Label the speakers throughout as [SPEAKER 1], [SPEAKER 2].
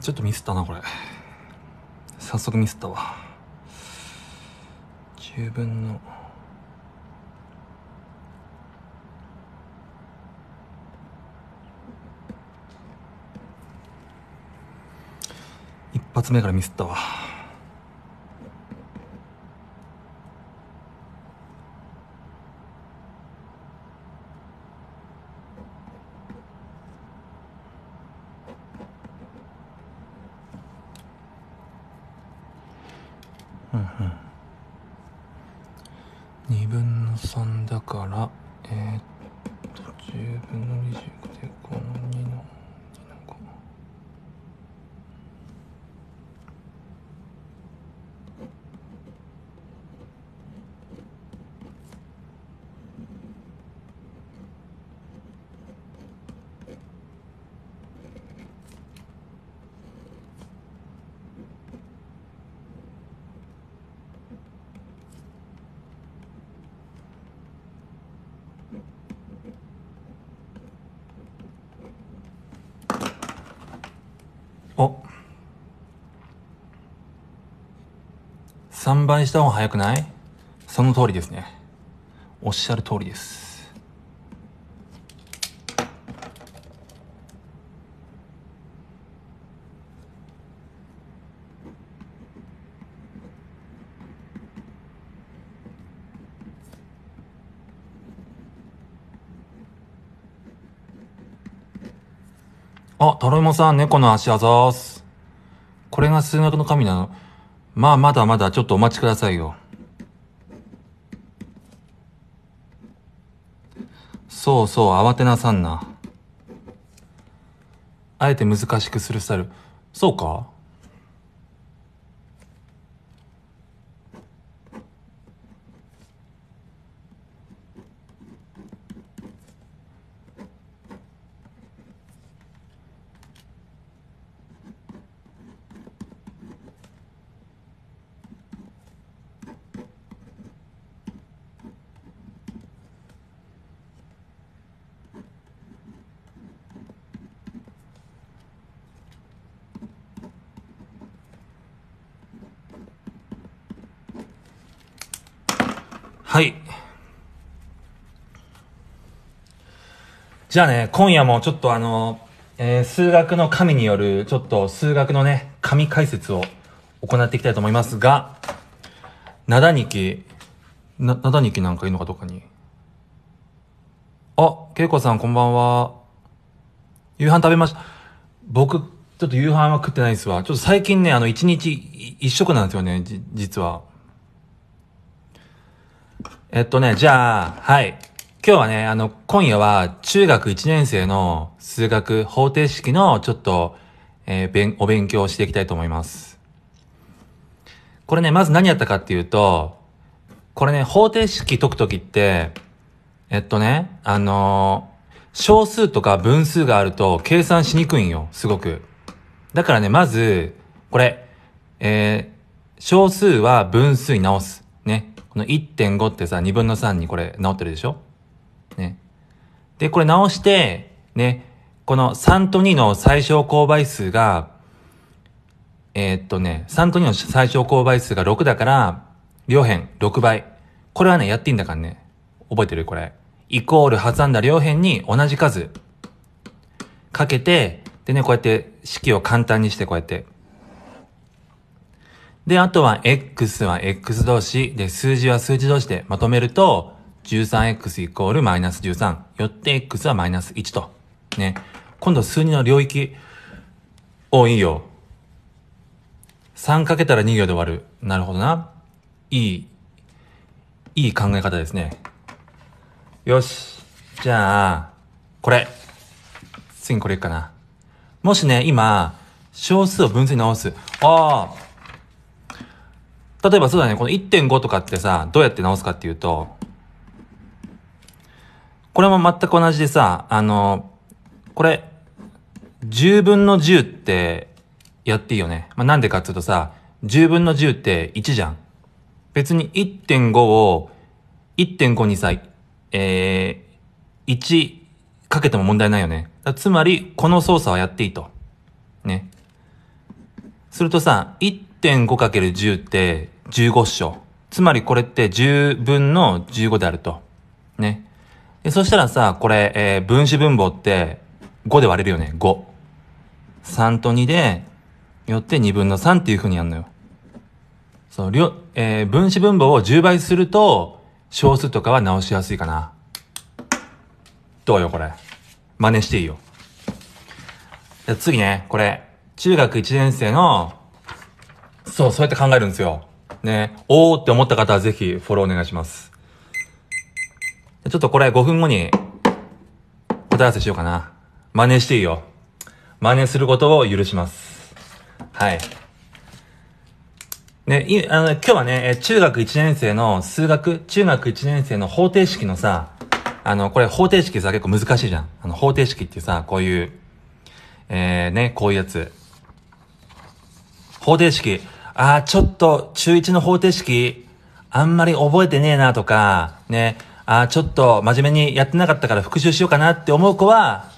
[SPEAKER 1] ちょっとミスったなこれ早速ミスったわ1分の一発目からミスったわ。3倍した方が早くないその通りですね。おっしゃる通りです。あ、タロイモさん、猫の足あざーす。これが数学の神なのまあ、まだまだちょっとお待ちくださいよ。そうそう、慌てなさんな。あえて難しくするスタイル。そうかじゃあね、今夜もちょっとあの、えー、数学の神による、ちょっと数学のね、神解説を行っていきたいと思いますが、なだにき、な、なだにきなんかいいのかどっかに。あ、けいこさんこんばんは。夕飯食べました。僕、ちょっと夕飯は食ってないですわ。ちょっと最近ね、あの、一日一食なんですよね、じ、実は。えっとね、じゃあ、はい。今日はね、あの、今夜は中学1年生の数学方程式のちょっと、えー、ん、お勉強をしていきたいと思います。これね、まず何やったかっていうと、これね、方程式解くときって、えっとね、あのー、小数とか分数があると計算しにくいんよ、すごく。だからね、まず、これ、えー、小数は分数に直す。ね。この1.5ってさ、2分の3にこれ直ってるでしょね。で、これ直して、ね、この3と2の最小公倍数が、えー、っとね、3と2の最小公倍数が6だから、両辺6倍。これはね、やっていいんだからね。覚えてるこれ。イコール挟んだ両辺に同じ数かけて、でね、こうやって式を簡単にしてこうやって。で、あとは x は x 同士で数字は数字同士でまとめると、13x イコールマイナス13。よって x はマイナス1と。ね。今度数2の領域。お、いいよ。3かけたら2行で終わる。なるほどな。いい、いい考え方ですね。よし。じゃあ、これ。次にこれいくかな。もしね、今、小数を分数に直す。ああ。例えばそうだね、この1.5とかってさ、どうやって直すかっていうと、これも全く同じでさ、あの、これ、10分の10ってやっていいよね。まあ、なんでかっていうとさ、10分の10って1じゃん。別に1.5を、1.5にさ、えー、1かけても問題ないよね。つまり、この操作はやっていいと。ね。するとさ、1.5×10 って15章。つまりこれって10分の15であると。ね。で、そしたらさ、これ、えー、分子分母って5で割れるよね、5。3と2で、よって2分の3っていう風にやるのよ。そう、りょ、えー、分子分母を10倍すると、小数とかは直しやすいかな。どうよ、これ。真似していいよ。じゃ次ね、これ、中学1年生の、そう、そうやって考えるんですよ。ね、おーって思った方はぜひフォローお願いします。ちょっとこれ5分後に答え合わせしようかな。真似していいよ。真似することを許します。はい。ね、い、あの、今日はね、中学1年生の数学、中学1年生の方程式のさ、あの、これ方程式さ、結構難しいじゃん。あの、方程式ってさ、こういう、えー、ね、こういうやつ。方程式。あー、ちょっと、中1の方程式、あんまり覚えてねえなとか、ね、ああ、ちょっと真面目にやってなかったから復習しようかなって思う子は、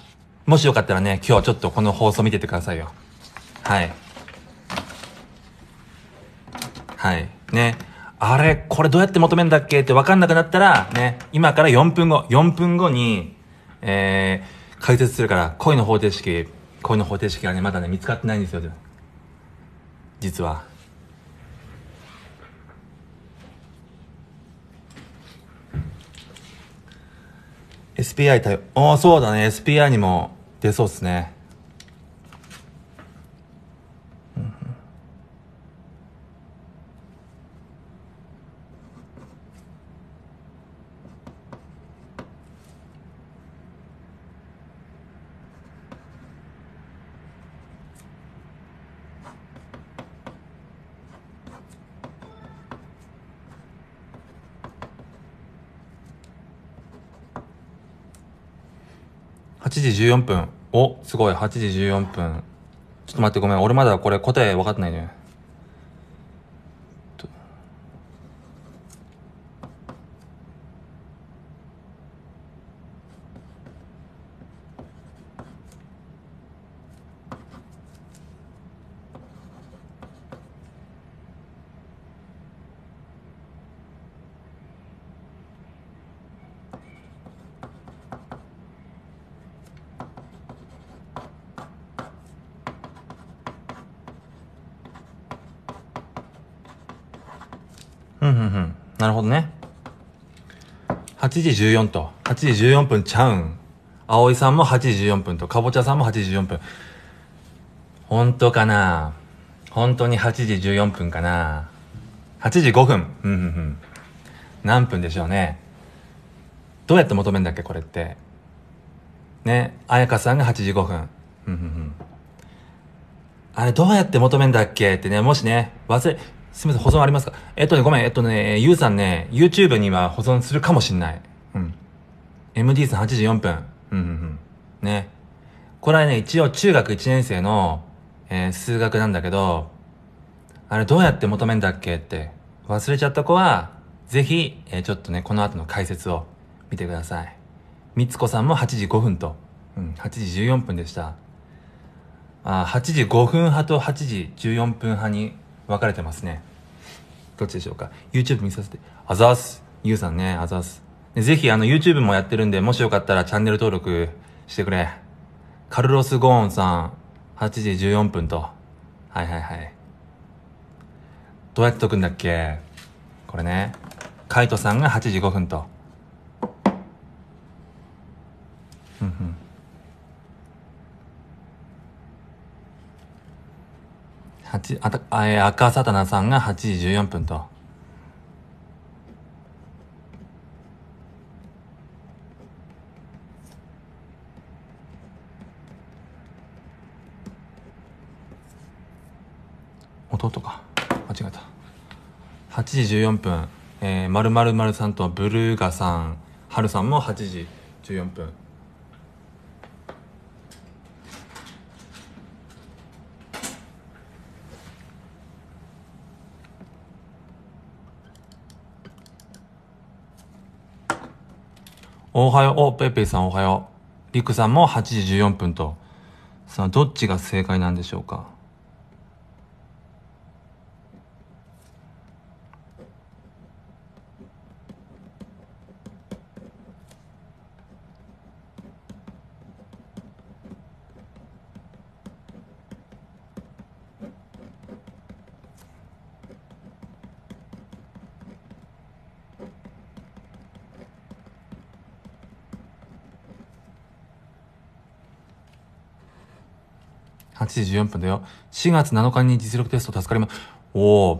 [SPEAKER 1] もしよかったらね、今日ちょっとこの放送見ててくださいよ。はい。はい。ね。あれ、これどうやって求めんだっけってわかんなくなったら、ね、今から4分後、4分後に、えー、解説するから、恋の方程式、恋の方程式はね、まだね、見つかってないんですよ。実は。SPI 対応、ああ、そうだね、SPI にも出そうっすね。時14分。お、すごい、8時14分。ちょっと待ってごめん。俺まだこれ答え分かってないで。うんなるほどね8時14と8時14分ちゃうん葵さんも8時14分とかぼちゃさんも8時14分本当かな本当に8時14分かな8時5分うんうんうん何分でしょうねどうやって求めるんだっけこれってね彩かさんが8時5分うんうんうんあれどうやって求めんだっけってね、もしね、忘れ、すみません、保存ありますかえっとね、ごめん、えっとね、ゆうさんね、YouTube には保存するかもしんない。うん。MD さん8時4分。うんうんうん。ね。これはね、一応中学1年生の、えー、数学なんだけど、あれどうやって求めんだっけって、忘れちゃった子は、ぜひ、えー、ちょっとね、この後の解説を見てください。みつこさんも8時5分と、うん、8時14分でした。あ8時5分派と8時14分派に分かれてますね。どっちでしょうか。YouTube 見させて。あざーす。ゆうさんね、あざーす。ぜひ、あの、YouTube もやってるんで、もしよかったらチャンネル登録してくれ。カルロス・ゴーンさん、8時14分と。はいはいはい。どうやって解くんだっけこれね。カイトさんが8時5分と。ふんふん。8あた、え赤サタナさんが8時14分と。弟か。間違えた。8時14分、えー、まるまるさんとブルーガさん、はるさんも8時14分。おはよう、お、ペイペイさんおはよう。リクさんも8時14分と。さあ、どっちが正解なんでしょうか8時14分だよ。4月7日に実力テスト助かります。おー、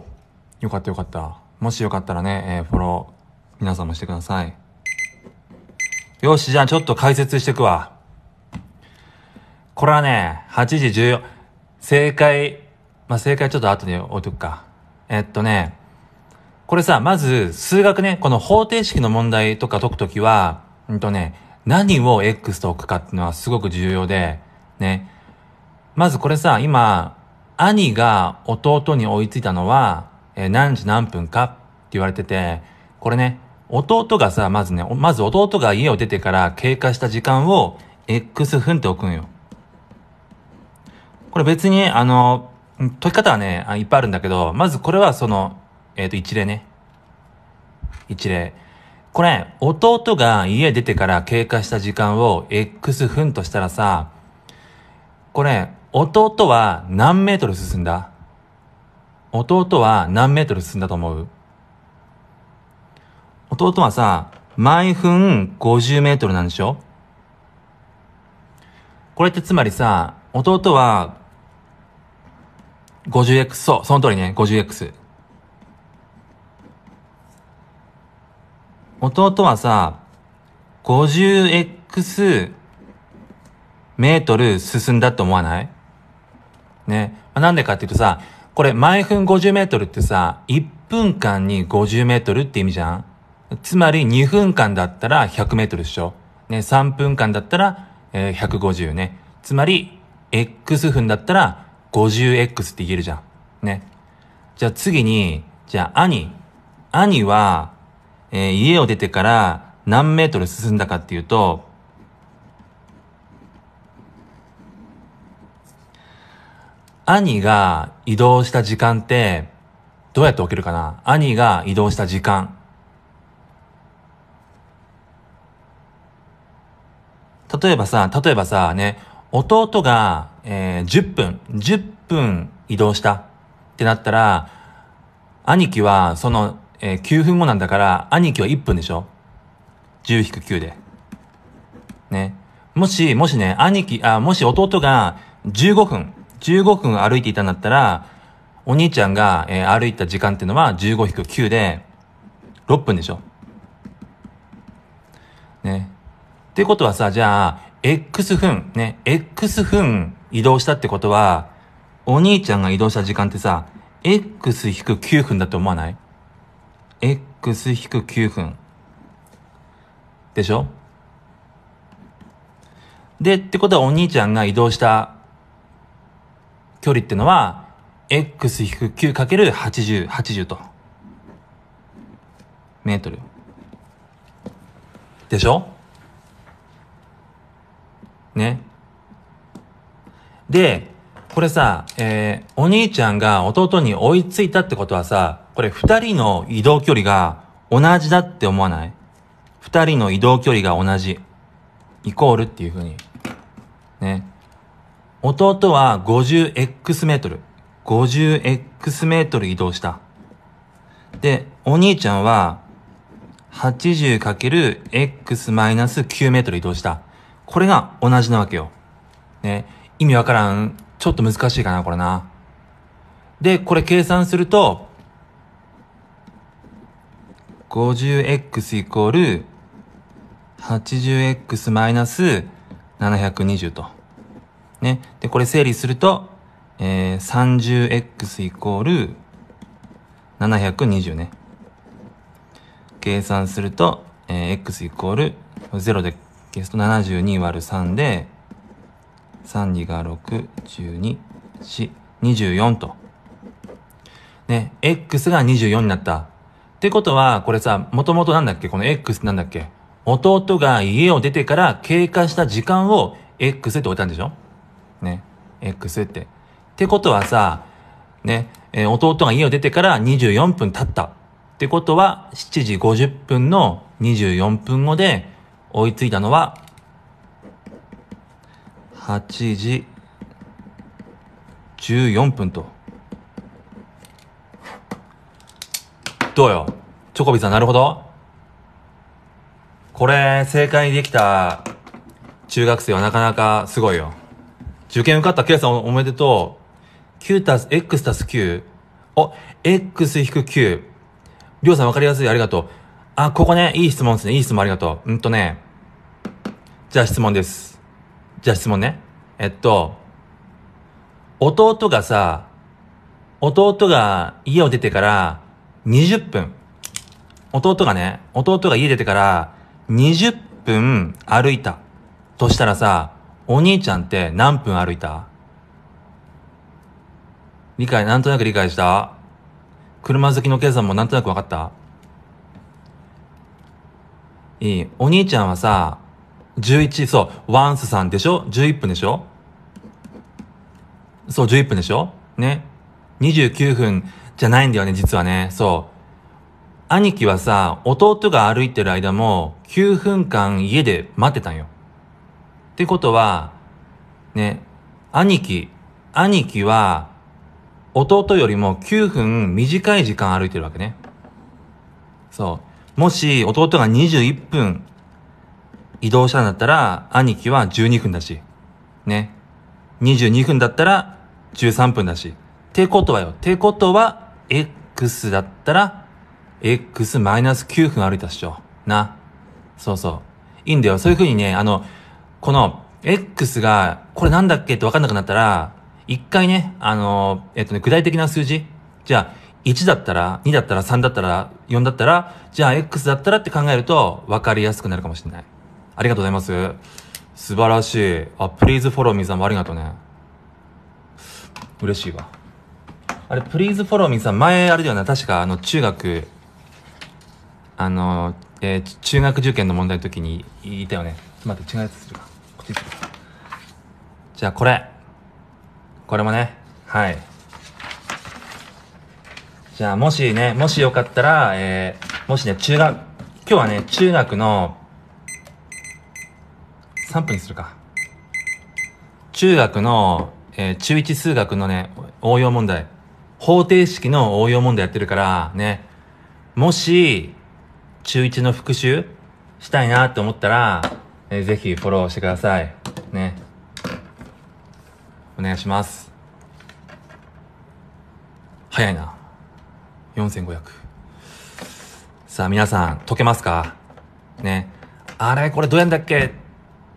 [SPEAKER 1] よかったよかった。もしよかったらね、えー、フォロー、皆さんもしてください。よし、じゃあちょっと解説していくわ。これはね、8時14、正解、まあ、正解ちょっと後で置いとくか。えっとね、これさ、まず、数学ね、この方程式の問題とか解くときは、うんとね、何を X と置くかっていうのはすごく重要で、ね、まずこれさ、今、兄が弟に追いついたのは、えー、何時何分かって言われてて、これね、弟がさ、まずね、まず弟が家を出てから経過した時間を X 分って置くんよ。これ別に、あの、解き方はね、いっぱいあるんだけど、まずこれはその、えっ、ー、と、一例ね。一例。これ、弟が家出てから経過した時間を X 分としたらさ、これ、弟は何メートル進んだ弟は何メートル進んだと思う弟はさ、毎分50メートルなんでしょこれってつまりさ、弟は 50x、そう、その通りね、50x。弟はさ、50x メートル進んだと思わないね。なんでかっていうとさ、これ毎分50メートルってさ、1分間に50メートルって意味じゃんつまり2分間だったら100メートルでしょ。ね、3分間だったら、えー、150ね。つまり、X 分だったら 50X って言えるじゃん。ね。じゃあ次に、じゃあ兄。兄は、えー、家を出てから何メートル進んだかっていうと、兄が移動した時間って、どうやって起きるかな兄が移動した時間。例えばさ、例えばさ、ね、弟が、えー、10分、10分移動したってなったら、兄貴はその、えー、9分後なんだから、兄貴は1分でしょ ?10-9 で。ね。もし、もしね、兄貴、あ、もし弟が15分15分歩いていたんだったら、お兄ちゃんが、えー、歩いた時間っていうのは15-9で、6分でしょ。ね。ってことはさ、じゃあ、X 分、ね、X 分移動したってことは、お兄ちゃんが移動した時間ってさ、X-9 分だと思わない ?X-9 分。でしょで、ってことはお兄ちゃんが移動した距離ってのは、x-9×80、80と。メートル。でしょね。で、これさ、えー、お兄ちゃんが弟に追いついたってことはさ、これ二人の移動距離が同じだって思わない二人の移動距離が同じ。イコールっていうふうに。ね。弟は 50x メートル。50x メートル移動した。で、お兄ちゃんは 80×x-9 メートル移動した。これが同じなわけよ。ね。意味わからん。ちょっと難しいかな、これな。で、これ計算すると、50x イコール 80x マイナス720と。ね。で、これ整理すると、えー、30x イコール720ね。計算すると、えー、x イコール0で消すと72割る3で、32が6、12、4、24と。ね、x が24になった。ってことは、これさ、もともとなんだっけこの x なんだっけ弟が家を出てから経過した時間を x って置いたんでしょね。X って。ってことはさ、ね、えー、弟が家を出てから24分経った。ってことは、7時50分の24分後で追いついたのは、8時14分と。どうよチョコビさんなるほどこれ、正解できた中学生はなかなかすごいよ。受験受かった。ケイさんおめでとう。9たす、X たす9。お、X 引く9。りょうさんわかりやすい。ありがとう。あ、ここね、いい質問ですね。いい質問ありがとう。うんとね。じゃあ質問です。じゃあ質問ね。えっと、弟がさ、弟が家を出てから20分。弟がね、弟が家出てから20分歩いたとしたらさ、お兄ちゃんって何分歩いた理解、なんとなく理解した車好きの計算もなんとなく分かったいい。お兄ちゃんはさ、11、そう、ワンスさんでしょ ?11 分でしょそう、11分でしょね。29分じゃないんだよね、実はね。そう。兄貴はさ、弟が歩いてる間も9分間家で待ってたんよ。ってことは、ね、兄貴、兄貴は、弟よりも9分短い時間歩いてるわけね。そう。もし、弟が21分移動したんだったら、兄貴は12分だし。ね。22分だったら、13分だし。ってことはよ。ってことは、X だったら、X-9 分歩いたっしょ。な。そうそう。いいんだよ。そういうふうにね、あの、この X が、これなんだっけってわかんなくなったら、一回ね、あの、えっとね、具体的な数字。じゃあ、1だったら、2だったら、3だったら、4だったら、じゃあ X だったらって考えると、わかりやすくなるかもしれない。ありがとうございます。素晴らしい。あ、プリーズフォローミーさんもありがとうね。嬉しいわ。あれ、プリーズフォローミーさん、前、あれだよな、確か、あの、中学、あの、えー、中学受験の問題の時にいたよね。ちょっと待って、違うやつするか。じゃあこれこれもねはいじゃあもしねもしよかったら、えー、もしね中学今日はね中学の3分にするか中学の、えー、中1数学のね応用問題方程式の応用問題やってるからねもし中1の復習したいなと思ったらえー、ぜひフォローしてください。ね。お願いします。早いな。4500。さあ皆さん、解けますかね。あれこれどうやんだっけっ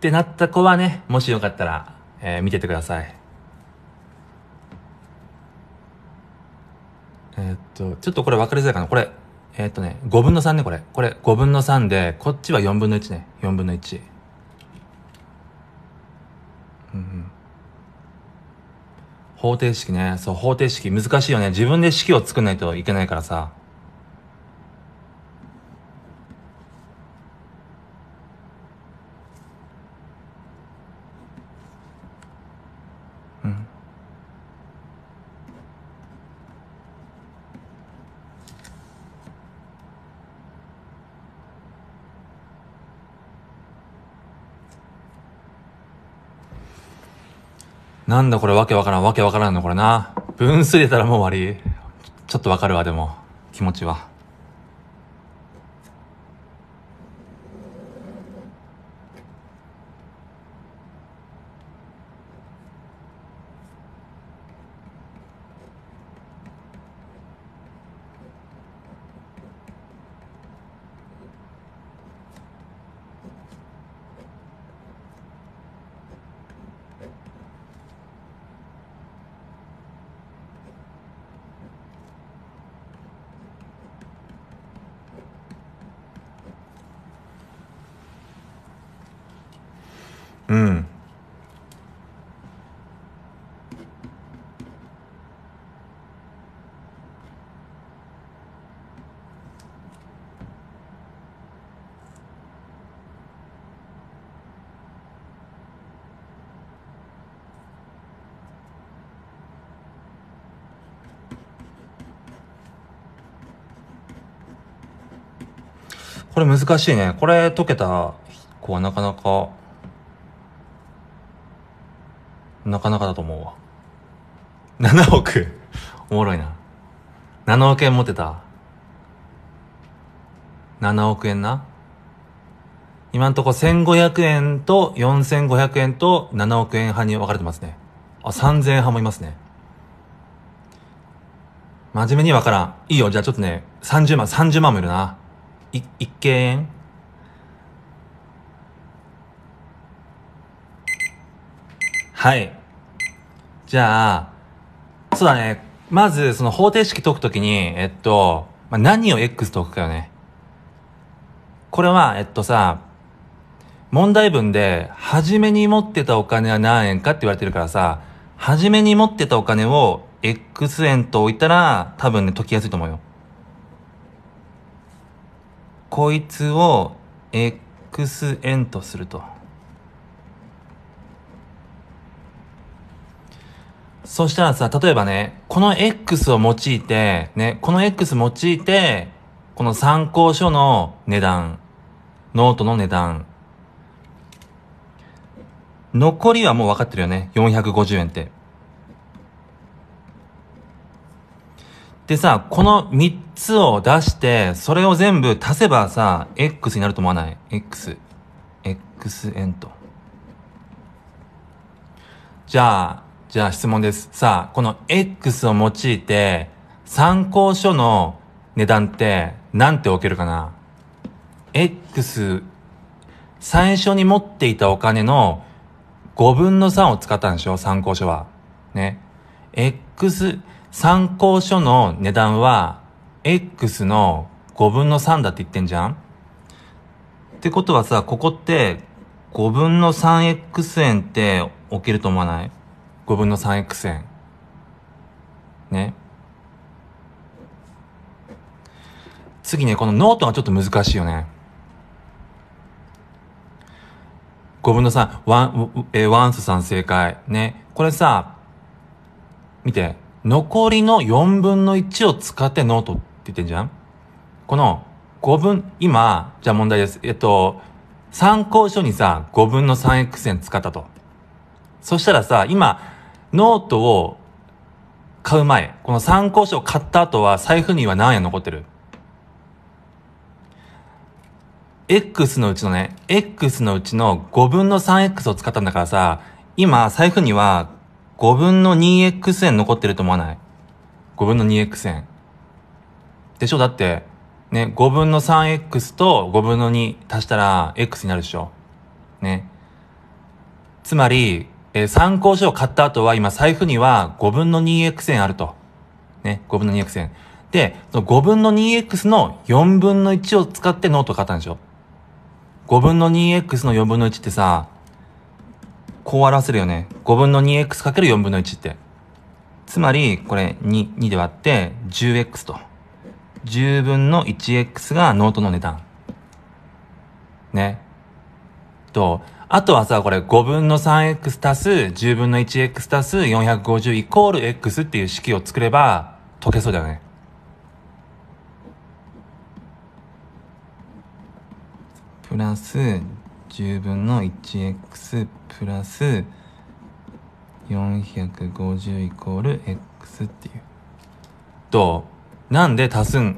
[SPEAKER 1] てなった子はね、もしよかったら、えー、見ててください。えー、っと、ちょっとこれ分かりづらいかな。これ、えー、っとね、5分の3ね、これ。これ5分の3で、こっちは4分の1ね。4分の1。方程式ねそう方程式難しいよね自分で式を作んないといけないからさなんだこれわけわからん、わけわからんのこれな。分水れたらもう終わり。ちょっとわかるわ、でも。気持ちは。うんこれ難しいね。これ解けた子はなかなかなかなかだと思うわ。7億おもろいな。7億円持ってた。7億円な。今んとこ1500円と4500円と7億円派に分かれてますね。あ、3000円派もいますね。真面目に分からん。いいよ。じゃあちょっとね、30万、30万もいるな。い、1件円はい。じゃあ、そうだね。まず、その方程式解くときに、えっと、まあ、何を X 解くかよね。これは、えっとさ、問題文で、初めに持ってたお金は何円かって言われてるからさ、初めに持ってたお金を X 円と置いたら、多分ね、解きやすいと思うよ。こいつを X 円とすると。そしたらさ、例えばね、この X を用いて、ね、この X 用いて、この参考書の値段、ノートの値段、残りはもう分かってるよね。450円って。でさ、この3つを出して、それを全部足せばさ、X になると思わない ?X。X 円と。じゃあ、じゃあ質問です。さあ、この X を用いて、参考書の値段って何て置けるかな ?X、最初に持っていたお金の5分の3を使ったんでしょ参考書は。ね。X、参考書の値段は、X の5分の3だって言ってんじゃんってことはさ、ここって5分の 3X 円って置けると思わない5分の 3x 円。ね。次ね、このノートはちょっと難しいよね。5分の3、ワン、えー、ワンスさん正解。ね。これさ、見て。残りの4分の1を使ってノートって言ってんじゃんこの5分、今、じゃあ問題です。えっと、参考書にさ、5分の 3x 円使ったと。そしたらさ、今、ノートを買う前、この参考書を買った後は財布には何円残ってる ?X のうちのね、X のうちの5分の 3X を使ったんだからさ、今財布には5分の 2X 円残ってると思わない ?5 分の 2X 円。でしょだって、ね、5分の 3X と5分の2足したら X になるでしょね。つまり、えー、参考書を買った後は今財布には5分の 2x 円あると。ね、5分の 2x 円。で、その5分の 2x の4分の1を使ってノート買ったんでしょ。5分の 2x の4分の1ってさ、こう表せるよね。5分の 2x×4 分の1って。つまり、これ2、2で割って 10x と。10分の 1x がノートの値段。ね。と、あとはさ、これ5分の 3x 足す10分の 1x 足す450イコール x っていう式を作れば解けそうだよね。プラス10分の 1x プラス450イコール x っていう。どうなんで足すん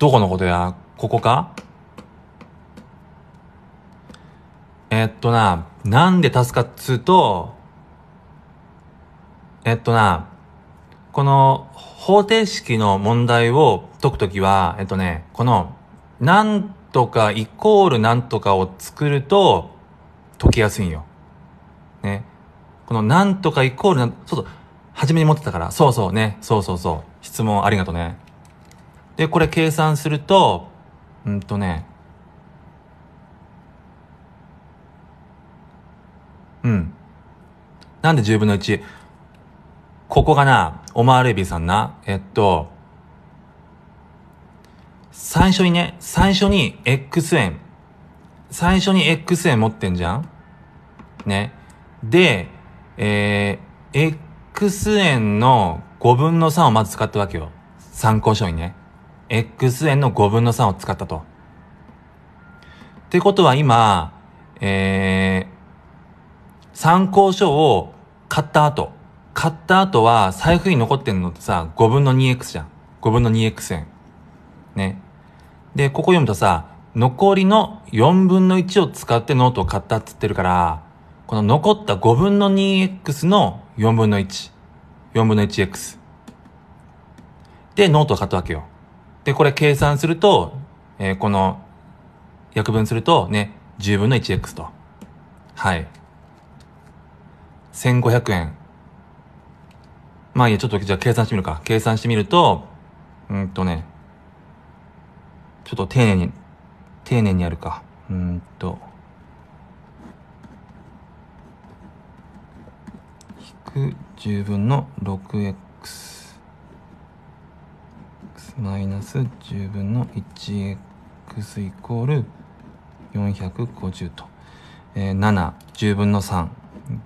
[SPEAKER 1] どこのことやここかえっとな、なんで助かっつうと、えっとな、この方程式の問題を解くときは、えっとね、この、なんとかイコールなんとかを作ると解きやすいんよ。ね。このなんとかイコールなん、そうそう、初めに持ってたから。そうそうね。そうそうそう。質問ありがとね。で、これ計算すると、んとね、うん。なんで10分の1。ここがな、オマールエビさんな、えっと、最初にね、最初に X 円、最初に X 円持ってんじゃんね。で、えー、X 円の5分の3をまず使ったわけよ。参考書にね。X 円の5分の3を使ったと。ってことは今、えー、参考書を買った後、買った後は財布に残ってんのってさ、5分の 2x じゃん。5分の 2x 円。ね。で、ここ読むとさ、残りの4分の1を使ってノートを買ったっつってるから、この残った5分の 2x の4分の1。4分の 1x。で、ノートを買ったわけよ。で、これ計算すると、えー、この、約分するとね、10分の 1x と。はい。1500円。まあいいや、ちょっとじゃあ計算してみるか。計算してみると、うんとね、ちょっと丁寧に、丁寧にやるか。うんと、引く10分の 6x。マイナス10分の 1x イコール450と、えー、7、10分の3。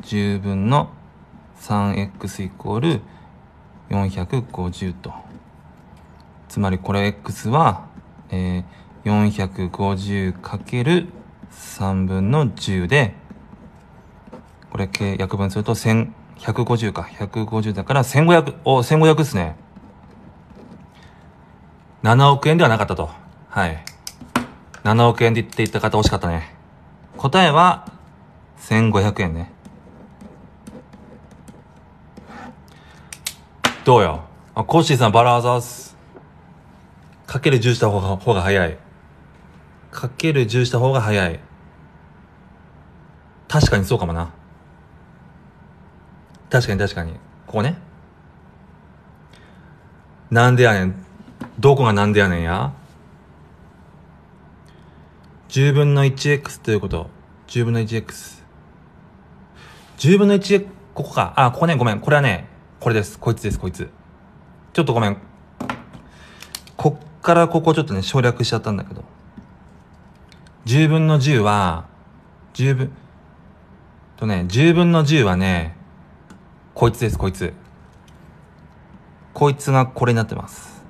[SPEAKER 1] 10分の 3x イコール450と。つまりこれ x は、えー、450×3 分の10で、これ計約分すると1150か。150だから1500、お、1500ですね。7億円ではなかったと。はい。7億円で言っていた方惜しかったね。答えは、1500円ね。どうよあコッシーさんバラザーすかける10した方が方が早いかける10した方が早い確かにそうかもな確かに確かにここねなんでやねんどこがなんでやねんや10分の 1x ということ10分の 1x10 分の1ここかあここねごめんこれはねこれです。こいつです、こいつ。ちょっとごめん。こっからここちょっとね、省略しちゃったんだけど。10分の10は、10分、とね、10分の10はね、こいつです、こいつ。こいつがこれになってます。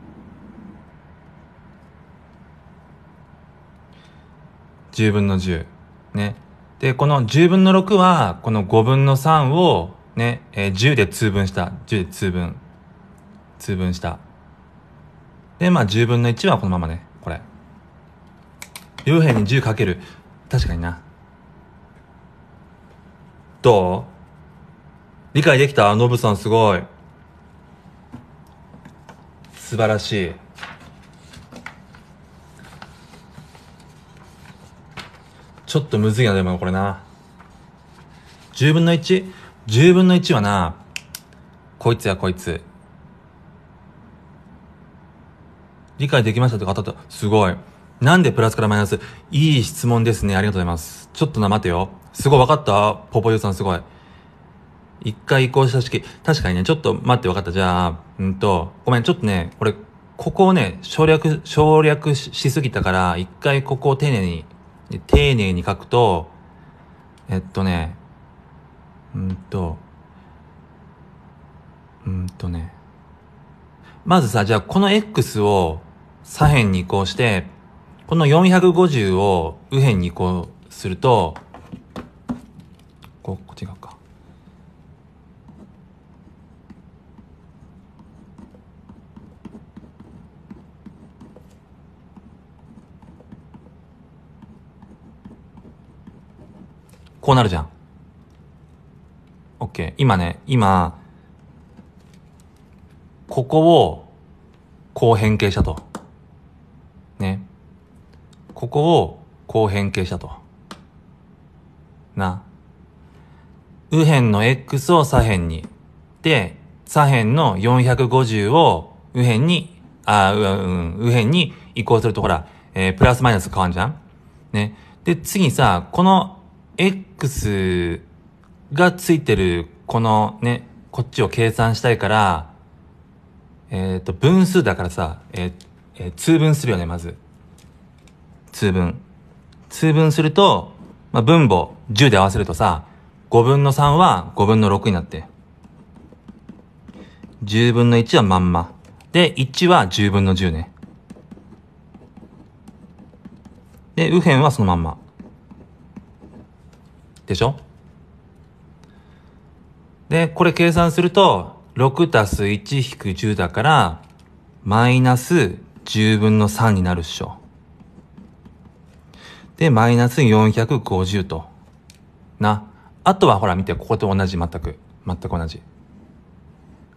[SPEAKER 1] 10分の10。ね。で、この10分の6は、この5分の3をね、えー、10で通分した。10で通分。通分した。で、まあ、10分の1はこのままね、これ。両辺に10かける。確かにな。どう理解できたノブさんすごい。素晴らしい。ちょっとむずいな、でもこれな。10分の 1? 10分の1はな、こいつやこいつ。理解できましたってった。すごい。なんでプラスからマイナスいい質問ですね。ありがとうございます。ちょっとな、待てよ。すごい分かったポポユさんすごい。一回移行した式。確かにね、ちょっと待って分かった。じゃあ、うんと、ごめん、ちょっとね、これ、ここをね、省略、省略しすぎたから、一回ここを丁寧に、丁寧に書くと、えっとね、うんと、うんとね。まずさ、じゃあこの X を左辺に移行して、この450を右辺に移行すると、こ、こっち側か。こうなるじゃん。OK。今ね、今、ここを、こう変形したと。ね。ここを、こう変形したと。な。右辺の x を左辺に。で、左辺の450を右辺に、あ、うん、右辺に移行するとほら、えー、プラスマイナス変わんじゃんね。で、次にさ、この x がついてる、このね、こっちを計算したいから、えっ、ー、と、分数だからさ、えー、えー、通分するよね、まず。通分。通分すると、まあ、分母10で合わせるとさ、5分の3は5分の6になって。10分の1はまんま。で、1は10分の10ね。で、右辺はそのまんま。でしょで、これ計算すると、6たす1引く10だから、マイナス10分の3になるっしょ。で、マイナス450と。な。あとはほら見て、ここと同じ、全く。全く同じ。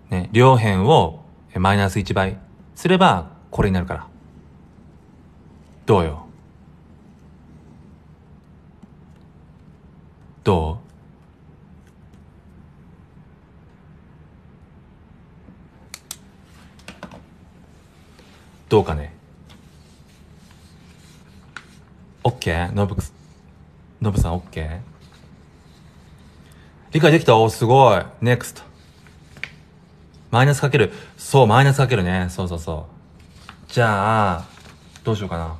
[SPEAKER 1] ね、両辺をマイナス1倍すれば、これになるから。どうよ。どうどうかね ?OK? ノブ、ノブさん OK? 理解できたおすごい。NEXT。マイナスかける。そう、マイナスかけるね。そうそうそう。じゃあ、どうしようかな。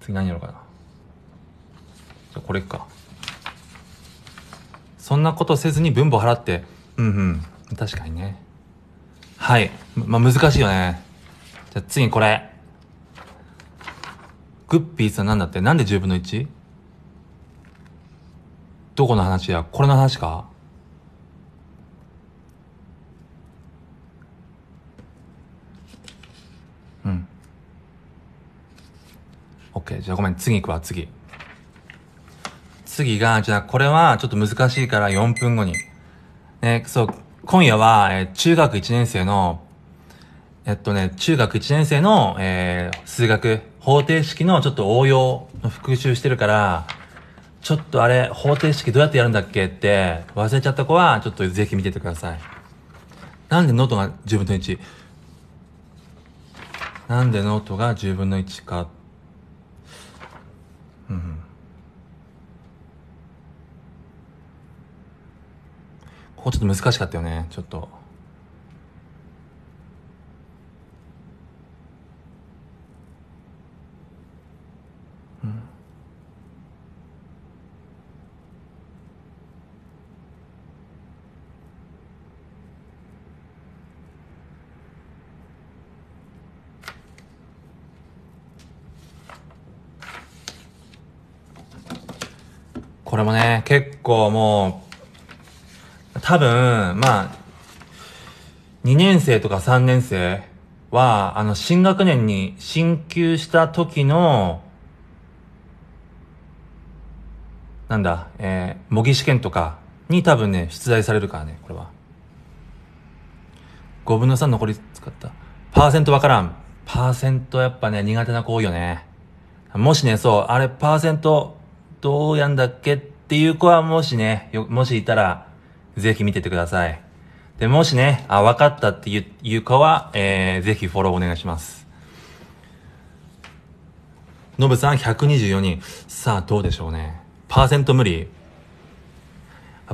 [SPEAKER 1] 次何やろうかな。じゃあこれか。そんなことせずに分母払って。うんうん。確かにね。はい。ま、難しいよね。じゃ次これ。グッピーさんなんだってなんで10分の 1? どこの話やこれの話かうん。OK。じゃあごめん。次行くわ、次。次が、じゃあこれはちょっと難しいから4分後に。ね、そう、今夜は、え中学1年生のえっとね、中学1年生の、えー、数学、方程式のちょっと応用の復習してるから、ちょっとあれ、方程式どうやってやるんだっけって忘れちゃった子は、ちょっとぜひ見ててください。なんでノートが10分の 1? なんでノートが10分の1か。うん。ここちょっと難しかったよね、ちょっと。構もう、多分、まあ、2年生とか3年生は、あの、新学年に進級した時の、なんだ、えー、模擬試験とかに多分ね、出題されるからね、これは。5分の3残り使った。パーセントわからん。パーセントやっぱね、苦手な子多いよね。もしね、そう、あれ、パーセント、どうやんだっけっていう子はもしね、もしいたら、ぜひ見ててください。で、もしね、あ、分かったっていう子は、えー、ぜひフォローお願いします。ノブさん124人。さあ、どうでしょうね。パーセント無理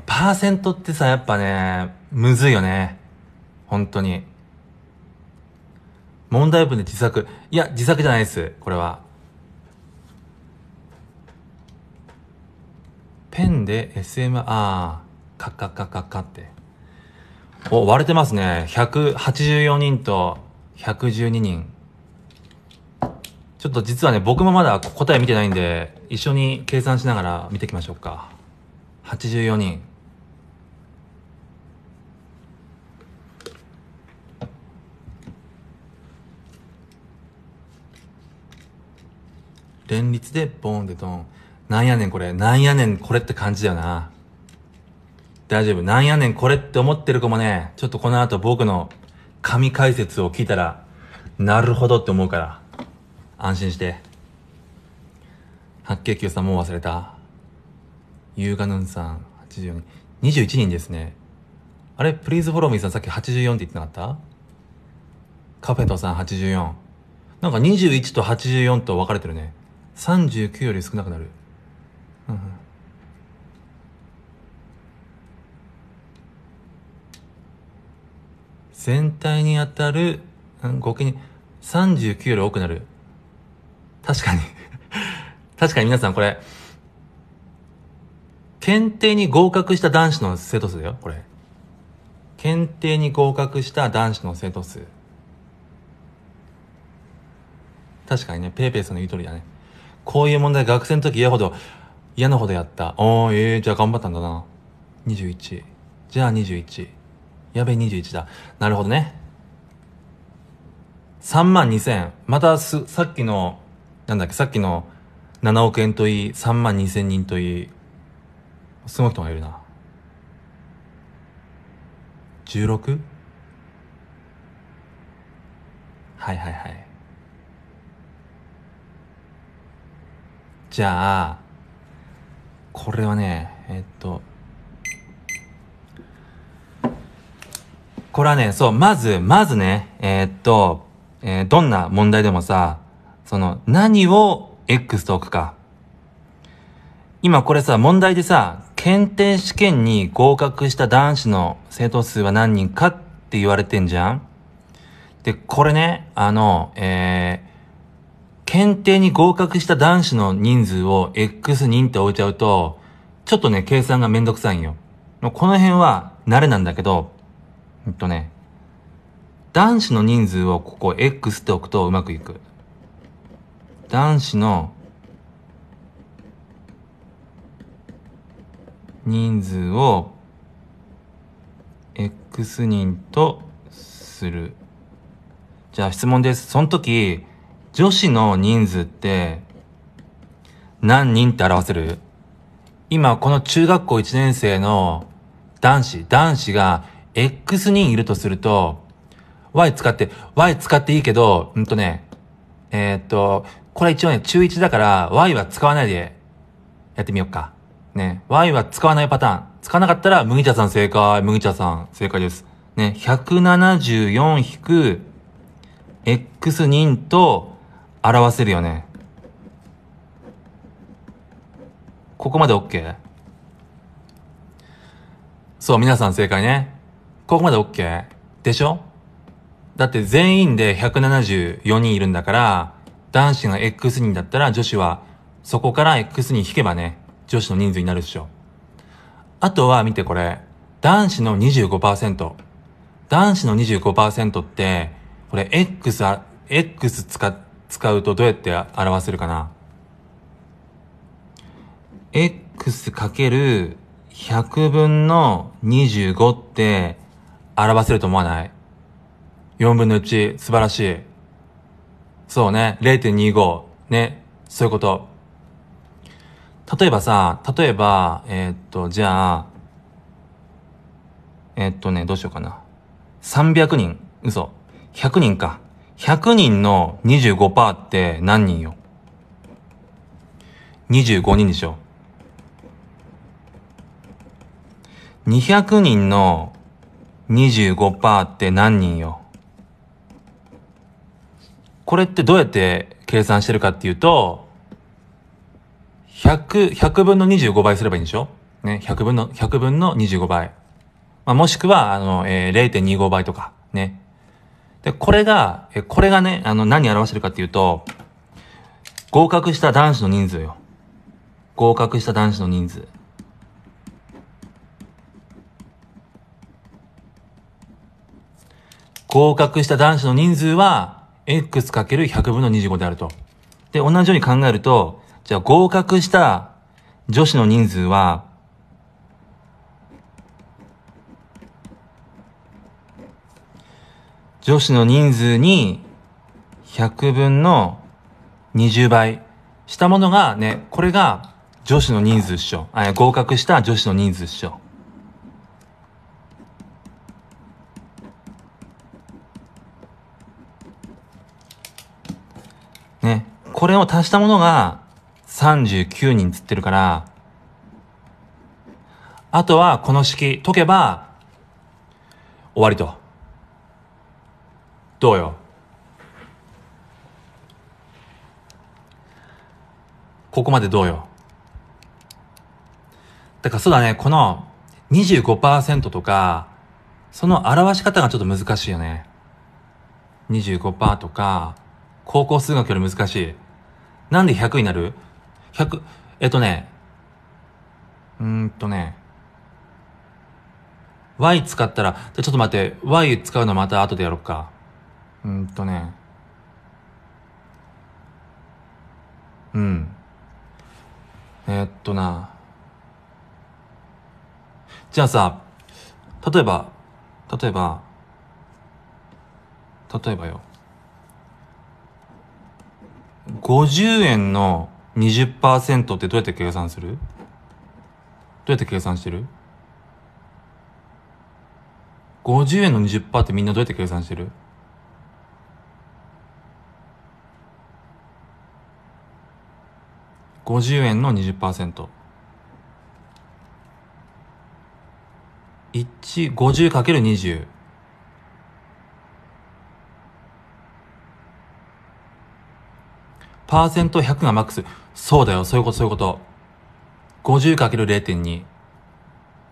[SPEAKER 1] パーセントってさ、やっぱね、むずいよね。本当に。問題文で自作。いや、自作じゃないです。これは。ペンで SM、あー、カッカッカッカッカって。お、割れてますね。184人と112人。ちょっと実はね、僕もまだ答え見てないんで、一緒に計算しながら見ていきましょうか。84人。連立でボーンでドン。なんやねんこれ。なんやねんこれって感じだよな。大丈夫。なんやねんこれって思ってる子もね、ちょっとこの後僕の神解説を聞いたら、なるほどって思うから、安心して。八景九さんもう忘れた。ゆうがぬんさん、84人。21人ですね。あれプリーズフォローミーさんさっき84って言ってなかったカフェトさん84。なんか21と84と分かれてるね。39より少なくなる。うん全体に当たる、合計に39より多くなる。確かに 確かに皆さんこれ、検定に合格した男子の生徒数だよ、これ。検定に合格した男子の生徒数。確かにね、ペーペーさんの言う通りだね。こういう問題学生の時嫌ほど、嫌なことやった。ああ、えー、じゃあ頑張ったんだな。21。じゃあ21。やべ21だ。なるほどね。3万2000。またす、さっきの、なんだっけ、さっきの7億円といい、3万2000人といい、すごい人がいるな。16? はいはいはい。じゃあ、これはね、えっと、これはね、そう、まず、まずね、えー、っと、えー、どんな問題でもさ、その、何を X と置くか。今これさ、問題でさ、検定試験に合格した男子の生徒数は何人かって言われてんじゃんで、これね、あの、え検定に合格した男子の人数を X 人って置いちゃうと、ちょっとね、計算がめんどくさいんよ。この辺は慣れなんだけど、えっとね、男子の人数をここ X って置くとうまくいく。男子の人数を X 人とする。じゃあ質問です。その時、女子の人数って何人って表せる今この中学校1年生の男子、男子が X 人いるとすると、Y 使って、Y 使っていいけど、うんとね、えー、っと、これ一応ね、中1だから Y は使わないでやってみようか。ね、Y は使わないパターン。使わなかったら、麦茶さん正解、麦茶さん正解です。ね、174-X 人と表せるよね。ここまで OK? そう、皆さん正解ね。ここまで OK? でしょだって全員で174人いるんだから、男子が X 人だったら女子はそこから X 人引けばね、女子の人数になるでしょ。あとは見てこれ、男子の25%。男子の25%って、これ X、X 使って、使うとどうやって表せるかな ?x×100 分の25って表せると思わない ?4 分の1、素晴らしい。そうね、0.25。ね、そういうこと。例えばさ、例えば、えー、っと、じゃあ、えー、っとね、どうしようかな。300人。嘘。100人か。100人の25%って何人よ ?25 人でしょ ?200 人の25%って何人よこれってどうやって計算してるかっていうと、100、100分の25倍すればいいんでしょね、100分の、100分の25倍。まあ、もしくは、あの、えー、0.25倍とか、ね、で、これが、え、これがね、あの、何表してるかっていうと、合格した男子の人数よ。合格した男子の人数。合格した男子の人数は、x×100 分の25であると。で、同じように考えると、じゃあ合格した女子の人数は、女子の人数に100分の20倍したものがね、これが女子の人数っしょ。合格した女子の人数っしょ。ね。これを足したものが39人つってるから、あとはこの式解けば終わりと。どうよここまでどうよだからそうだね、この25%とか、その表し方がちょっと難しいよね。25%とか、高校数学より難しい。なんで100になる ?100、えっとね、うーんとね、y 使ったら、ちょっと待って、y 使うのまた後でやろっか。うんとねうんえー、っとなじゃあさ例えば例えば例えばよ50円の20%ってどうやって計算するどうやって計算してる ?50 円の20%ってみんなどうやって計算してる50円の20%。1、50×20。パーセント100がマックス。そうだよ、そういうこと、そういうこと。50×0.2。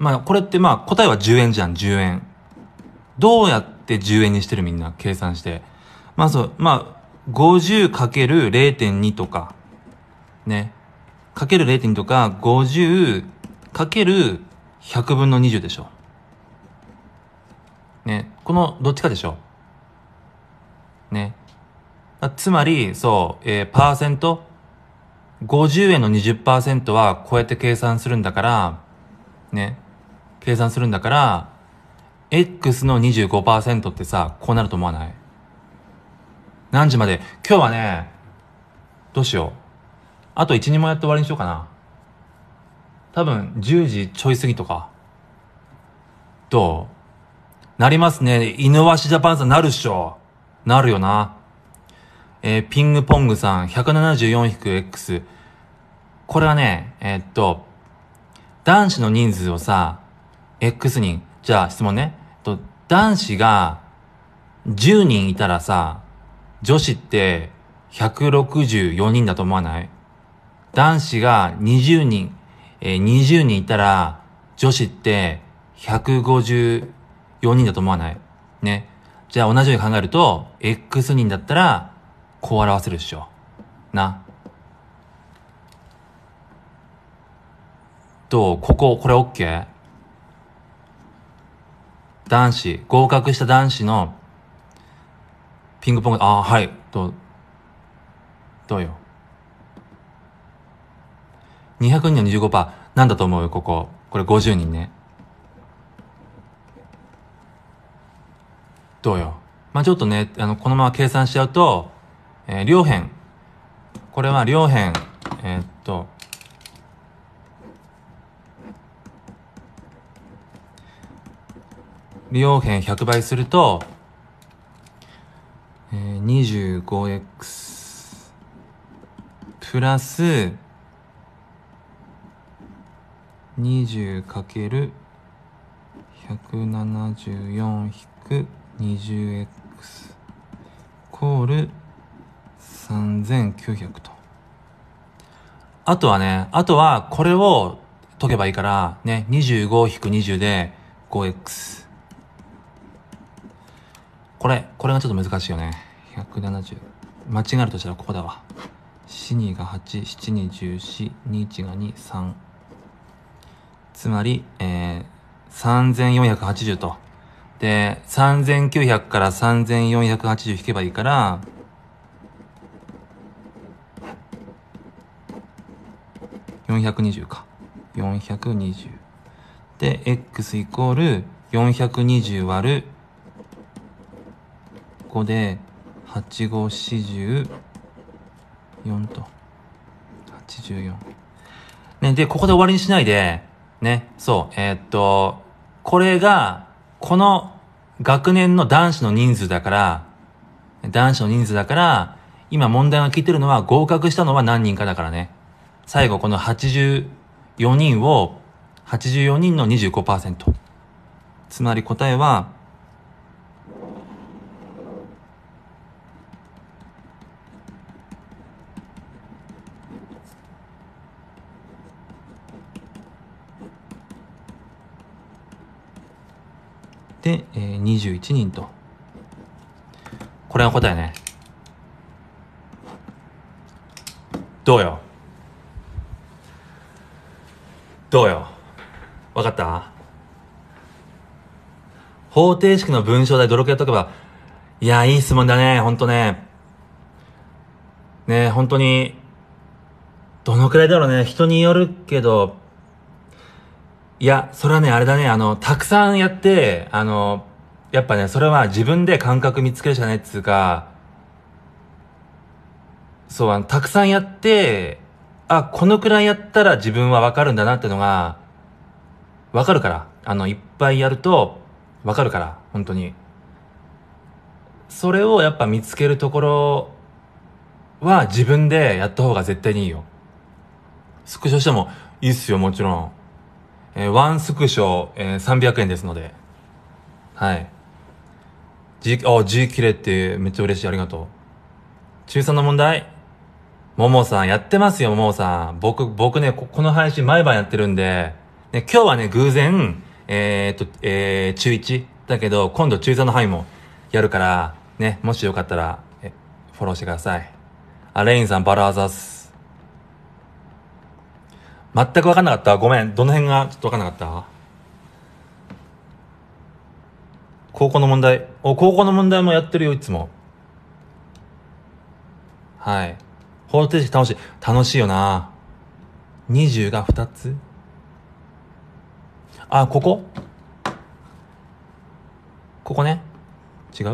[SPEAKER 1] まあ、これってまあ、答えは10円じゃん、10円。どうやって10円にしてるみんな、計算して。まあそう、まあ、50×0.2 とか、ね。かける0.2とか50かける100分の20でしょ。ね。このどっちかでしょ。ね。つまり、そう、えー、パーセント ?50 円の20%はこうやって計算するんだから、ね。計算するんだから、X の25%ってさ、こうなると思わない何時まで今日はね、どうしよう。あと1、2問やって終わりにしようかな。多分、10時ちょい過ぎとか。どうなりますね。犬わしジャパンさんなるっしょ。なるよな。えー、ピングポングさん、174-X。これはね、えー、っと、男子の人数をさ、X 人。じゃあ質問ね。と、男子が10人いたらさ、女子って164人だと思わない男子が20人、えー、20人いたら、女子って154人だと思わないね。じゃあ同じように考えると、X 人だったら、こう表せるでしょ。な。どうここ、これ OK? 男子、合格した男子の、ピンクポンああ、はい、どう、どうよ。200人の25%、なんだと思うよ、ここ。これ50人ね。どうよ。まあちょっとね、あの、このまま計算しちゃうと、えー、両辺。これは両辺、えー、っと、両辺100倍すると、えー、25x プラス 20×174-20x イコール3900と。あとはね、あとはこれを解けばいいから、ね、25-20で 5x。これ、これがちょっと難しいよね。170。間違えるとしたらここだわ。死にが8、7に14、21が2、3。つまり、えー、3480と。で、3900から3480引けばいいから、420か。420。で、x イコール420割る、ここで、8540、4と。84。ね、で、ここで終わりにしないで、ね、そう、えー、っと、これが、この学年の男子の人数だから、男子の人数だから、今問題が聞いてるのは合格したのは何人かだからね。最後この84人を、84人の25%。つまり答えは、で、えー、21人と。これが答えね。どうよどうよわかった方程式の文章で泥系やっとけば、いや、いい質問だね、ほんとね。ね、本当に、どのくらいだろうね、人によるけど、いや、それはね、あれだね、あの、たくさんやって、あの、やっぱね、それは自分で感覚見つけるしかないっつうか、そう、あの、たくさんやって、あ、このくらいやったら自分はわかるんだなってのが、わかるから。あの、いっぱいやると、わかるから、本当に。それをやっぱ見つけるところは自分でやった方が絶対にいいよ。スクショしてもいいっすよ、もちろん。えー、ワンスクショ、えー、300円ですので。はい。G、あ、G 切れってめっちゃ嬉しい。ありがとう。中3の問題ももさん、やってますよ、ももさん。僕、僕ね、この配信毎晩やってるんで、ね、今日はね、偶然、えー、っと、えー、中1だけど、今度中3の範囲もやるから、ね、もしよかったら、え、フォローしてください。あ、レインさん、バラーザス。全く分かんなかったごめん。どの辺がちょっと分かんなかった高校の問題。お、高校の問題もやってるよ、いつも。はい。方程式楽しい。楽しいよな。20が2つあ、ここここね。違う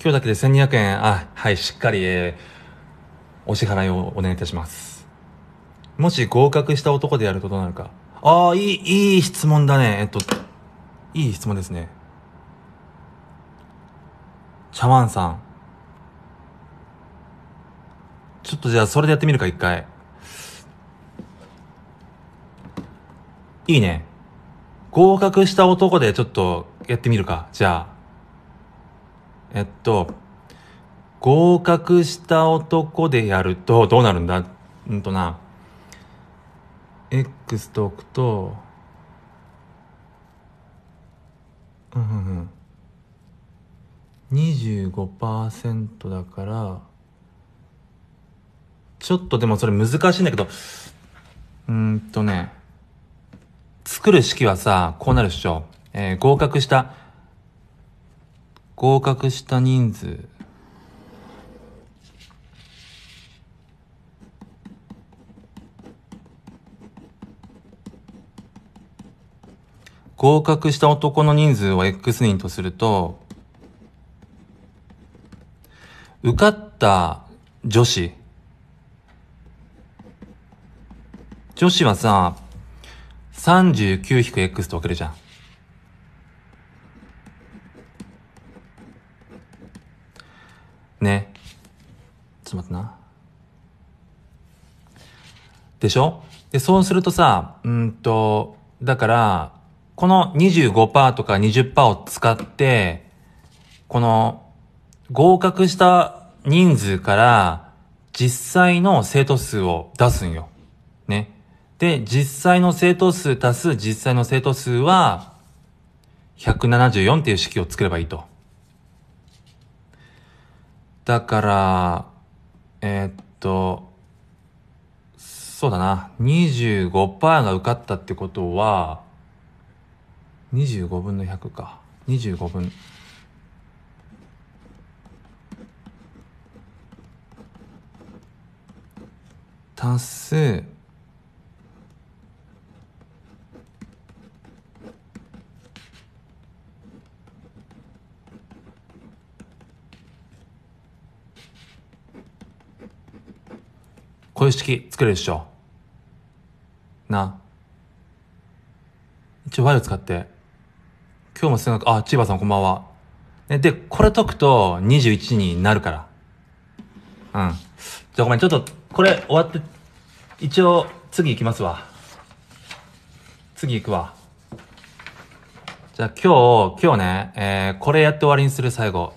[SPEAKER 1] 今日だけで1200円。あ、はい、しっかり、えーお支払いをお願いいたします。もし合格した男でやるとどうなるか。ああ、いい、いい質問だね。えっと、いい質問ですね。茶碗さん。ちょっとじゃあそれでやってみるか、一回。いいね。合格した男でちょっとやってみるか。じゃあ。えっと、合格した男でやるとどうなるんだうんとな X と置くとうんうんうん25%だからちょっとでもそれ難しいんだけどうんとね作る式はさこうなるっしょ、えー、合格した合格した人数合格した男の人数を X 人とすると、受かった女子。女子はさ、39-X と分けるじゃん。ね。ちょっと待ってな。でしょで、そうするとさ、うんと、だから、この25%とか20%を使って、この合格した人数から実際の生徒数を出すんよ。ね。で、実際の生徒数足す実際の生徒数は174っていう式を作ればいいと。だから、えー、っと、そうだな。25%が受かったってことは、25分の100か25分達成こういう式作れるっしょな一応 Y を使って今日も数学、あ、千葉さんこんばんは。で、これ解くと21になるから。うん。じゃあごめん、ちょっと、これ終わって、一応、次行きますわ。次行くわ。じゃあ今日、今日ね、えー、これやって終わりにする最後。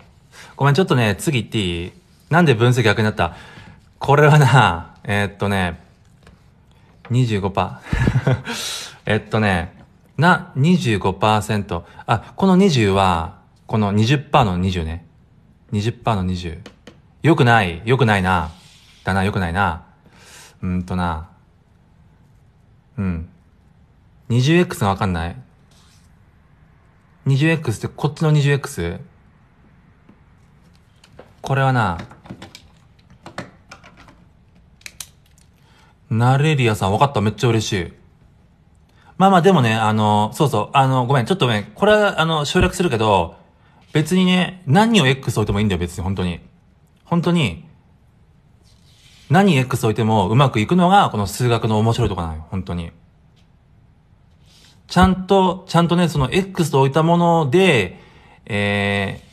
[SPEAKER 1] ごめん、ちょっとね、次行っていいなんで分析逆になったこれはな、えー、っとね、25%。えっとね、な25%。あ、この20は、この20%の20ね。20%の20。よくない。よくないな。だな、よくないな。うんとな。うん。20x がわかんない ?20x ってこっちの 20x? これはな、ナレリアさん分かった。めっちゃ嬉しい。まあまあでもね、あの、そうそう、あの、ごめん、ちょっとごめん、これは、あの、省略するけど、別にね、何を X 置いてもいいんだよ、別に、本当に。本当に、何 X 置いてもうまくいくのが、この数学の面白いとこなのよ、本当に。ちゃんと、ちゃんとね、その X と置いたもので、えー、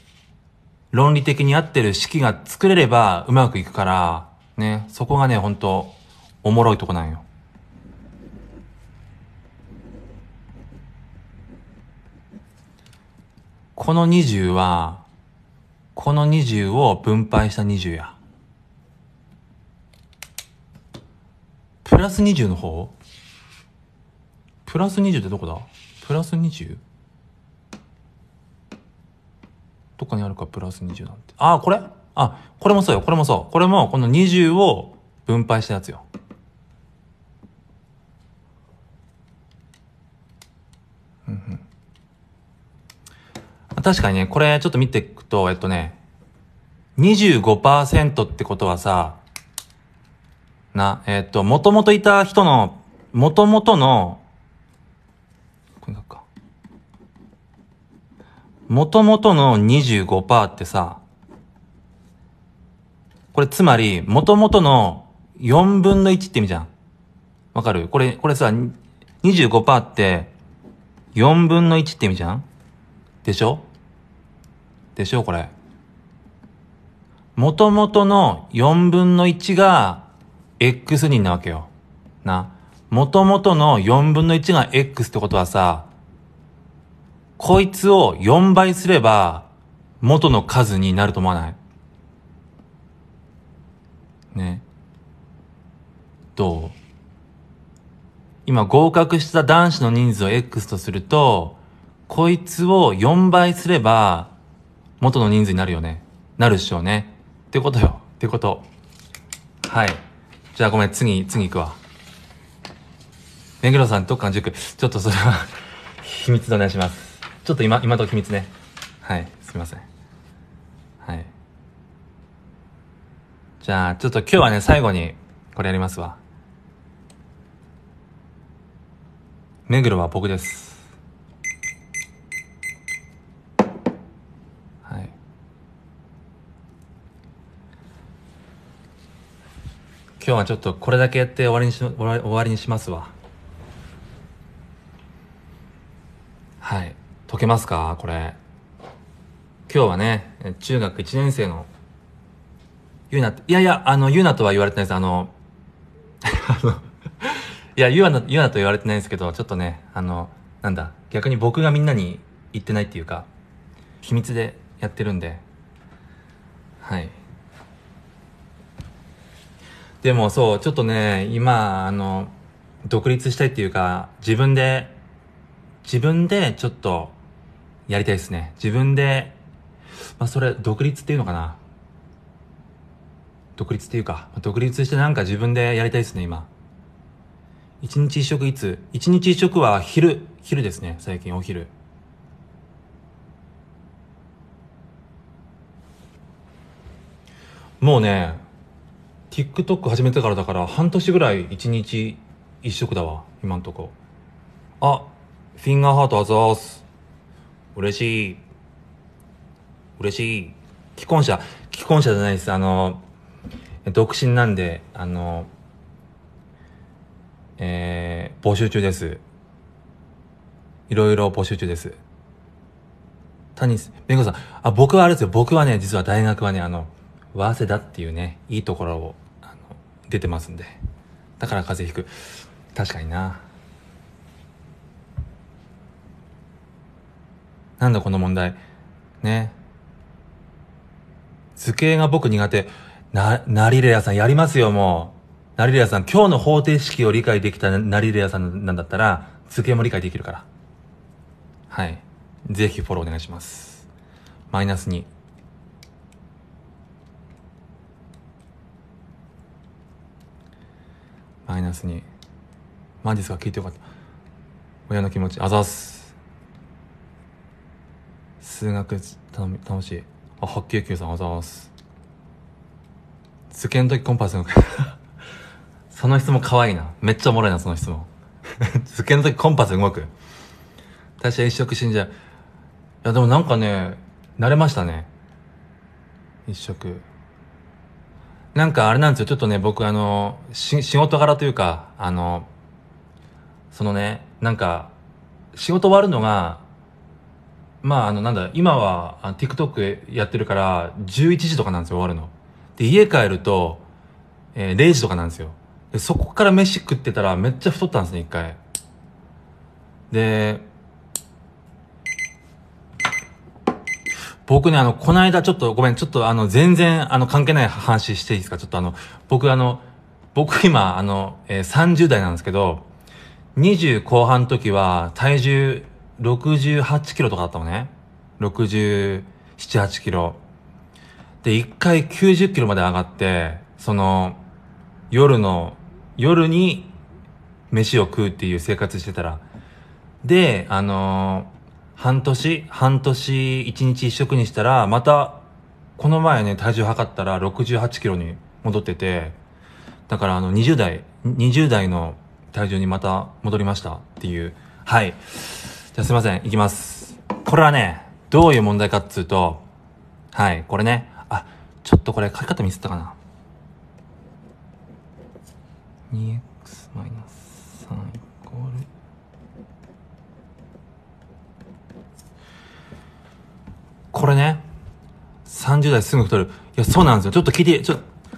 [SPEAKER 1] 論理的に合ってる式が作れればうまくいくから、ね、そこがね、本当おもろいとこなんよ。この20は、この20を分配した20や。プラス20の方プラス20ってどこだプラス 20? どっかにあるかプラス20なんて。あ、これあ、これもそうよ。これもそう。これもこの20を分配したやつよ。確かにね、これちょっと見ていくと、えっとね、25%ってことはさ、な、えっと、もともといた人の、もともとの、もともとの25%ってさ、これつまり、もともとの4分の1って意味じゃん。わかるこれ、これさ、25%って4分の1って意味じゃんでしょでしょこれ。元々の4分の1が X 人なわけよ。な。元々の4分の1が X ってことはさ、こいつを4倍すれば元の数になると思わないね。どう今合格した男子の人数を X とすると、こいつを4倍すれば元の人数になるよね。なるっしょね。ってことよ。ってこと。はい。じゃあごめん、次、次行くわ。目黒さん、どかの塾。ちょっとそれは 秘密でお願いします。ちょっと今、今と秘密ね。はい、すみません。はい。じゃあ、ちょっと今日はね、最後に、これやりますわ。目黒は僕です。今日はちょっとこれだけやって終わりにし終わりにしますわはい解けますかこれ今日はね中学1年生のゆうな、いやいや、あの、ゆうなとは言われてないです。あの、あの、いや、ゆうな、ゆうなと言われてないんですけど、ちょっとね、あの、なんだ、逆に僕がみんなに言ってないっていうか、秘密でやってるんで、はい。でもそう、ちょっとね、今、あの、独立したいっていうか、自分で、自分でちょっと、やりたいですね。自分で、まあそれ、独立っていうのかな。独立っていうか、独立してなんか自分でやりたいですね、今。一日一食いつ一日一食は昼、昼ですね、最近お昼。もうね、TikTok 始めてからだから半年ぐらい一日一食だわ今んとこあフィンガーハートあざーす嬉しい嬉しい既婚者既婚者じゃないですあの独身なんであのえー、募集中ですいろいろ募集中です谷弁護士さんあ僕はあれですよ僕はね実は大学はねあの早稲田っていうねいいところを出てますんでだから風邪ひく確かにななんだこの問題ね図形が僕苦手な、なりれやさんやりますよもうなりれやさん今日の方程式を理解できたなりれやさんなんだったら図形も理解できるからはいぜひフォローお願いしますマイナス2マイナスにマジですか聞いてよかった親の気持ちあざす数学楽しいあ八九九さんあざす受験の時コンパスの その質問可愛いなめっちゃおもろいなその質問受験 の時コンパス動く私は一色死んじゃういやでもなんかね慣れましたね一色。なんかあれなんですよ、ちょっとね、僕あの、し、仕事柄というか、あの、そのね、なんか、仕事終わるのが、まああの、なんだ、今はあの TikTok やってるから、11時とかなんですよ、終わるの。で、家帰ると、えー、0時とかなんですよ。で、そこから飯食ってたらめっちゃ太ったんですね、一回。で、僕ね、あの、この間ちょっと、ごめん、ちょっとあの、全然、あの、関係ない話していいですかちょっとあの、僕あの、僕今、あの、えー、30代なんですけど、20後半の時は、体重68キロとかだったのね。67、8キロ。で、一回90キロまで上がって、その、夜の、夜に飯を食うっていう生活してたら、で、あの半年、半年、一日一食にしたら、また、この前ね、体重測ったら68キロに戻ってて、だからあの、20代、20代の体重にまた戻りましたっていう。はい。じゃあすいません、いきます。これはね、どういう問題かっつうと、はい、これね、あ、ちょっとこれ書き方ミスったかな。2x-3 これね、30代すぐ太る。いや、そうなんですよ。ちょっと聞いて、ちょ、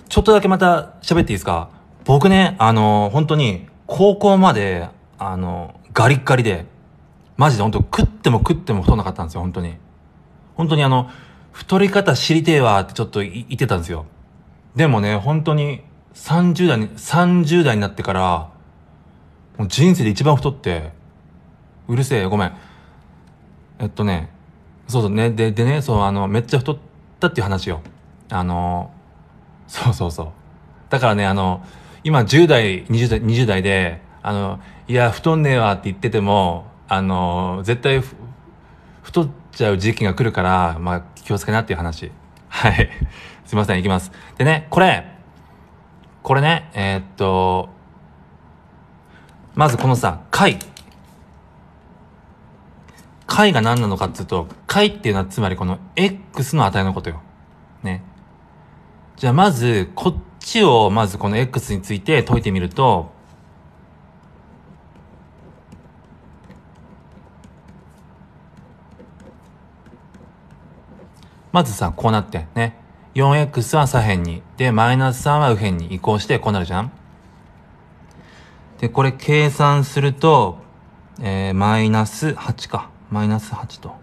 [SPEAKER 1] ちょっとだけまた喋っていいですか僕ね、あの、本当に、高校まで、あの、ガリッガリで、マジで本当食っても食っても太んなかったんですよ、本当に。本当にあの、太り方知りてえわってちょっと言ってたんですよ。でもね、本当に30代に、30代になってから、もう人生で一番太って、うるせえ、ごめん。えっとね、そうそうね。で、でね、そう、あの、めっちゃ太ったっていう話よ。あの、そうそうそう。だからね、あの、今10代、20代、20代で、あの、いや、太んねえわって言ってても、あの、絶対太っちゃう時期が来るから、まあ、気をつけなっていう話。はい。すいません、いきます。でね、これ、これね、えー、っと、まずこのさ、貝。解が何なのかっていうと、解っていうのはつまりこの x の値のことよ。ね。じゃあまず、こっちをまずこの x について解いてみると、まずさ、こうなってね。4x は左辺に。で、マイナス3は右辺に移行して、こうなるじゃんで、これ計算すると、えー、マイナス8か。マイナス8と。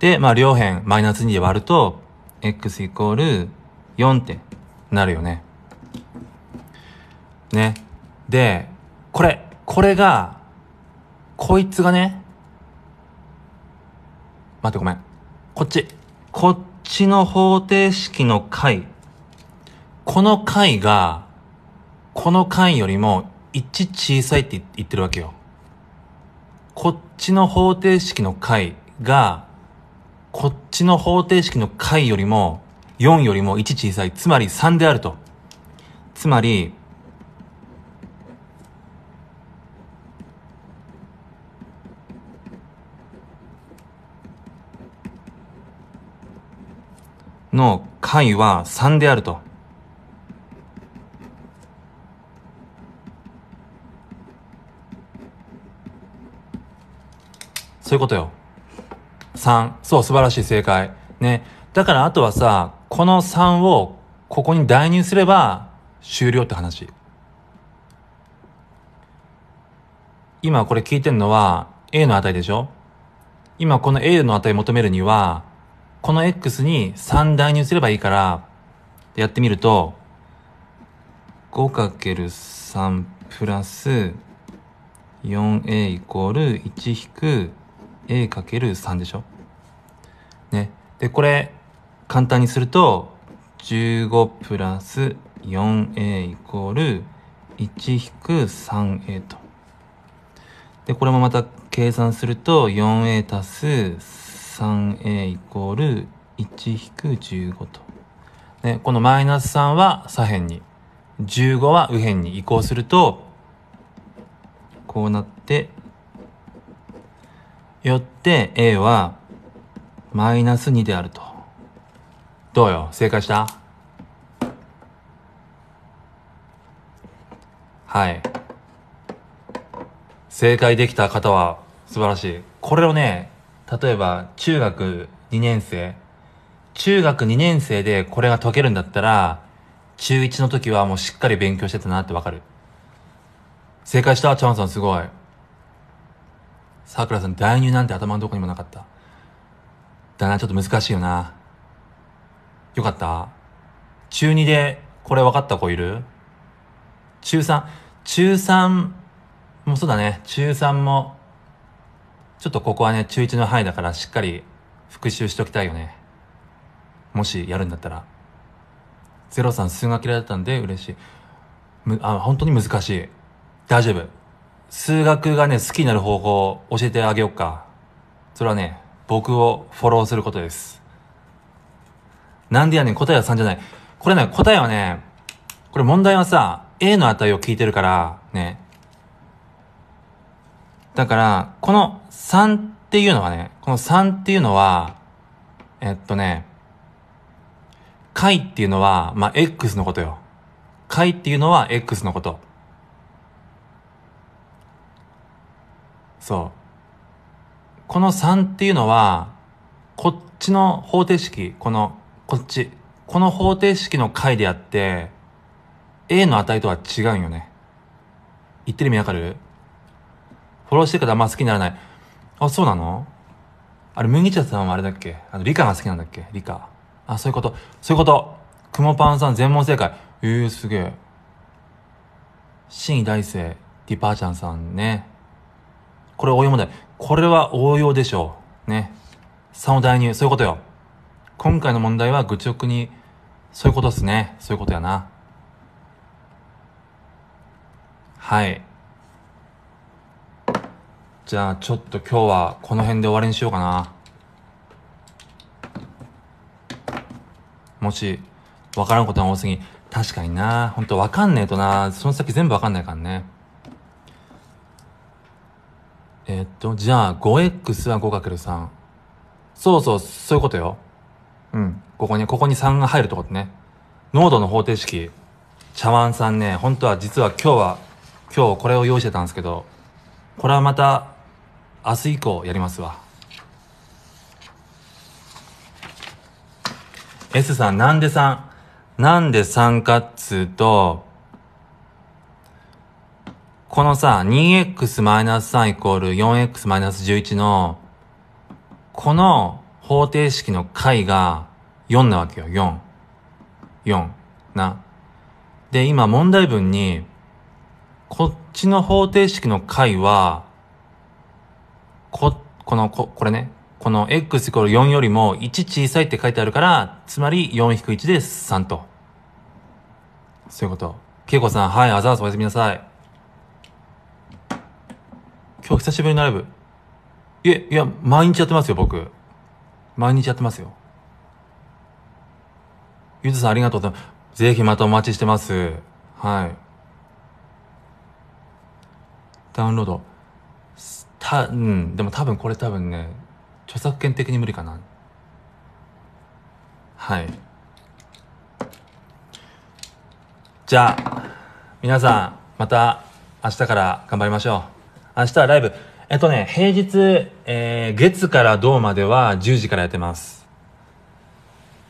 [SPEAKER 1] で、まあ、両辺マイナス2で割ると、x イコール4ってなるよね。ね。で、これ、これが、こいつがね、待ってごめん。こっち。こっちの方程式の解。この解が、この解よりも1小さいって言ってるわけよ。こっちの方程式の解が、こっちの方程式の解よりも、4よりも1小さい、つまり3であると。つまり、の解は3であると。3。そう、素晴らしい正解。ね。だからあとはさ、この3をここに代入すれば終了って話。今これ聞いてるのは A の値でしょ今この A の値求めるには、この X に3代入すればいいから、やってみると、5×3 プラス 4a イコール1引く a かける3でしょで、これ、簡単にすると、15プラス 4a イコール 1-3a と。で、これもまた計算すると、4a 足す 3a イコール1-15と。ね、このマイナス3は左辺に、15は右辺に移行すると、こうなって、よって a はマイナス2であると。どうよ正解したはい。正解できた方は素晴らしい。これをね、例えば中学2年生、中学2年生でこれが解けるんだったら、中1の時はもうしっかり勉強してたなってわかる。正解したチャンさんすごい。桜さん、代入なんて頭のどこにもなかった。だな、ちょっと難しいよな。よかった中2でこれ分かった子いる中 3? 中3もそうだね。中3も、ちょっとここはね、中1の範囲だからしっかり復習しときたいよね。もしやるんだったら。ゼロさん数学嫌いだったんで嬉しい。む、あ、本当に難しい。大丈夫。数学がね、好きになる方法教えてあげようか。それはね、僕をフォローすることです。なんでやねん、答えは3じゃない。これね、答えはね、これ問題はさ、A の値を聞いてるから、ね。だから、この3っていうのはね、この3っていうのは、えっとね、解っていうのは、まあ、X のことよ。解っていうのは X のこと。そう。この3っていうのは、こっちの方程式、この、こっち、この方程式の解であって、A の値とは違うんよね。言ってる意味わかるフォローしてる方あんま好きにならない。あ、そうなのあれ、麦茶さんはあれだっけあの、理科が好きなんだっけ理科。あ、そういうこと。そういうこと。くもパンさん全問正解。ええー、すげえ。新位大生、ディパーチャンさんね。これ応用問題。これは応用でしょう。ね。3を代入、そういうことよ。今回の問題は愚直に、そういうことですね。そういうことやな。はい。じゃあ、ちょっと今日はこの辺で終わりにしようかな。もし、わからんことが多すぎ、確かにな。ほんとわかんねえとな。その先全部わかんないからね。えー、っと、じゃあ 5x は 5×3。そうそう、そういうことよ。うん。ここに、ここに3が入るとこってね。濃度の方程式。茶碗さんね、本当は実は今日は、今日これを用意してたんですけど、これはまた明日以降やりますわ。S さん、なんで3なんで3かっつうと、このさ、2x-3 イコール 4x-11 の、この方程式の解が4なわけよ。4。4。な。で、今問題文に、こっちの方程式の解は、こ、この、こ、これね。この x イコール4よりも1小さいって書いてあるから、つまり4-1で3と。そういうこと。けいこさん、はい、あざわざおやすみなさい。今日久しぶりのライブ。いえ、いや、毎日やってますよ、僕。毎日やってますよ。ゆずさんありがとうございます。ぜひまたお待ちしてます。はい。ダウンロード。た、うん、でも多分これ多分ね、著作権的に無理かな。はい。じゃあ、皆さん、また明日から頑張りましょう。明日はライブ。えっとね、平日、えー、月から銅までは10時からやってます。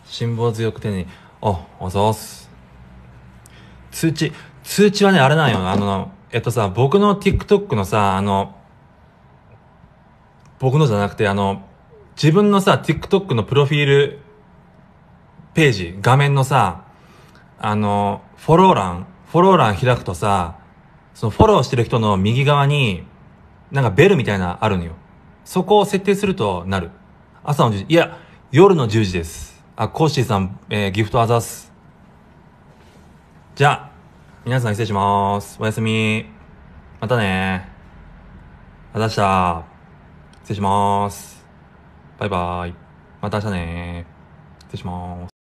[SPEAKER 1] 辛抱強く手に、お、おそうす。通知、通知はね、あれなんよ。あの、えっとさ、僕の TikTok のさ、あの、僕のじゃなくて、あの、自分のさ、TikTok のプロフィールページ、画面のさ、あの、フォロー欄、フォロー欄開くとさ、そのフォローしてる人の右側に、なんかベルみたいなあるのよ。そこを設定するとなる。朝の10時。いや、夜の10時です。あ、コーシーさん、えー、ギフトあざす。じゃあ、皆さん失礼します。おやすみ。またねあざした。失礼します。バイバイ。また明日ね失礼します。